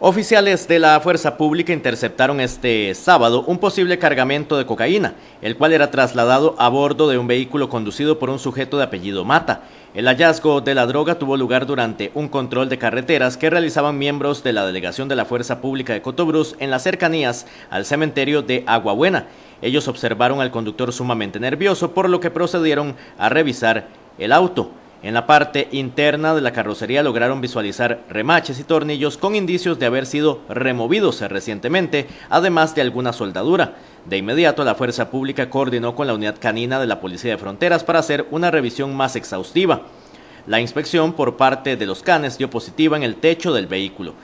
Oficiales de la Fuerza Pública interceptaron este sábado un posible cargamento de cocaína, el cual era trasladado a bordo de un vehículo conducido por un sujeto de apellido Mata. El hallazgo de la droga tuvo lugar durante un control de carreteras que realizaban miembros de la delegación de la Fuerza Pública de Cotobruz en las cercanías al cementerio de Aguabuena. Ellos observaron al conductor sumamente nervioso, por lo que procedieron a revisar el auto. En la parte interna de la carrocería lograron visualizar remaches y tornillos con indicios de haber sido removidos recientemente, además de alguna soldadura. De inmediato, la Fuerza Pública coordinó con la unidad canina de la Policía de Fronteras para hacer una revisión más exhaustiva. La inspección por parte de los canes dio positiva en el techo del vehículo.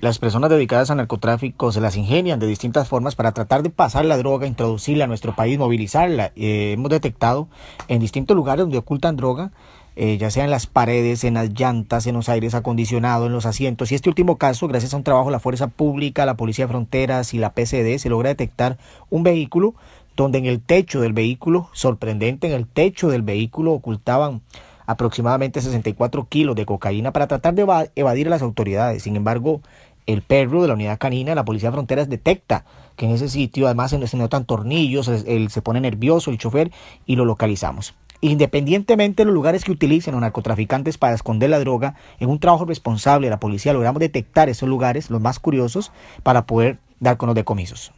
Las personas dedicadas al narcotráfico se las ingenian de distintas formas para tratar de pasar la droga, introducirla a nuestro país, movilizarla. Eh, hemos detectado en distintos lugares donde ocultan droga eh, ya sea en las paredes, en las llantas, en los aires acondicionados, en los asientos. Y este último caso, gracias a un trabajo de la Fuerza Pública, la Policía de Fronteras y la PCD, se logra detectar un vehículo donde en el techo del vehículo, sorprendente, en el techo del vehículo ocultaban aproximadamente 64 kilos de cocaína para tratar de evadir a las autoridades. Sin embargo, el perro de la unidad canina de la Policía de Fronteras detecta que en ese sitio además se notan tornillos, él se pone nervioso el chofer y lo localizamos. Independientemente de los lugares que utilicen los narcotraficantes para esconder la droga, en un trabajo responsable de la policía logramos detectar esos lugares, los más curiosos, para poder dar con los decomisos.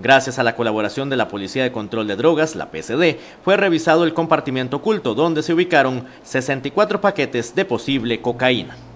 Gracias a la colaboración de la Policía de Control de Drogas, la PCD, fue revisado el compartimiento oculto donde se ubicaron 64 paquetes de posible cocaína.